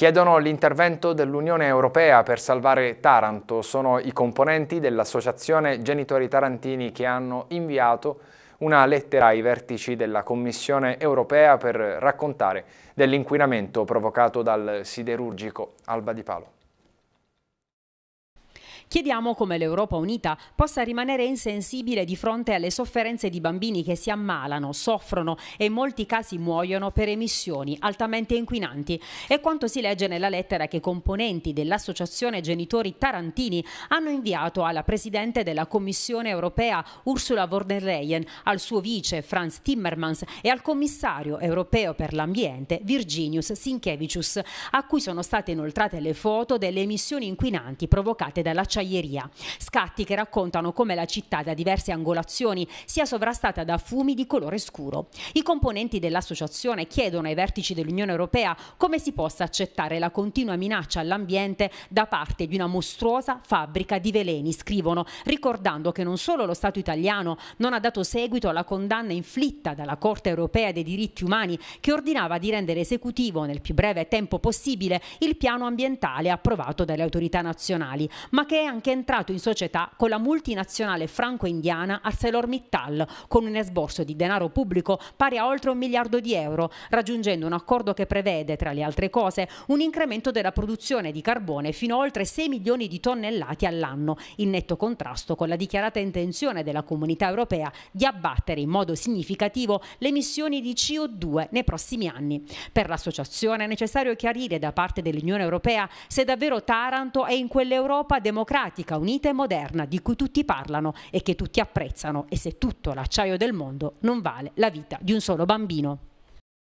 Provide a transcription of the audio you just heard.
Chiedono l'intervento dell'Unione Europea per salvare Taranto. Sono i componenti dell'Associazione Genitori Tarantini che hanno inviato una lettera ai vertici della Commissione Europea per raccontare dell'inquinamento provocato dal siderurgico Alba di Palo. Chiediamo come l'Europa unita possa rimanere insensibile di fronte alle sofferenze di bambini che si ammalano, soffrono e in molti casi muoiono per emissioni altamente inquinanti. È quanto si legge nella lettera che componenti dell'Associazione Genitori Tarantini hanno inviato alla Presidente della Commissione europea Ursula von der Leyen, al suo vice Franz Timmermans e al commissario europeo per l'ambiente Virginius Sinkevicius, a cui sono state inoltrate le foto delle emissioni inquinanti provocate dall'acciaio acciaieria. Scatti che raccontano come la città da diverse angolazioni sia sovrastata da fumi di colore scuro. I componenti dell'associazione chiedono ai vertici dell'Unione Europea come si possa accettare la continua minaccia all'ambiente da parte di una mostruosa fabbrica di veleni, scrivono, ricordando che non solo lo Stato italiano non ha dato seguito alla condanna inflitta dalla Corte europea dei diritti umani che ordinava di rendere esecutivo nel più breve tempo possibile il piano ambientale approvato dalle autorità nazionali, ma che è anche entrato in società con la multinazionale franco-indiana ArcelorMittal, con un esborso di denaro pubblico pari a oltre un miliardo di euro, raggiungendo un accordo che prevede, tra le altre cose, un incremento della produzione di carbone fino a oltre 6 milioni di tonnellate all'anno, in netto contrasto con la dichiarata intenzione della comunità europea di abbattere in modo significativo le emissioni di CO2 nei prossimi anni. Per l'associazione è necessario chiarire da parte dell'Unione Europea se davvero Taranto è in quell'Europa democratica pratica unita e moderna di cui tutti parlano e che tutti apprezzano e se tutto l'acciaio del mondo non vale la vita di un solo bambino.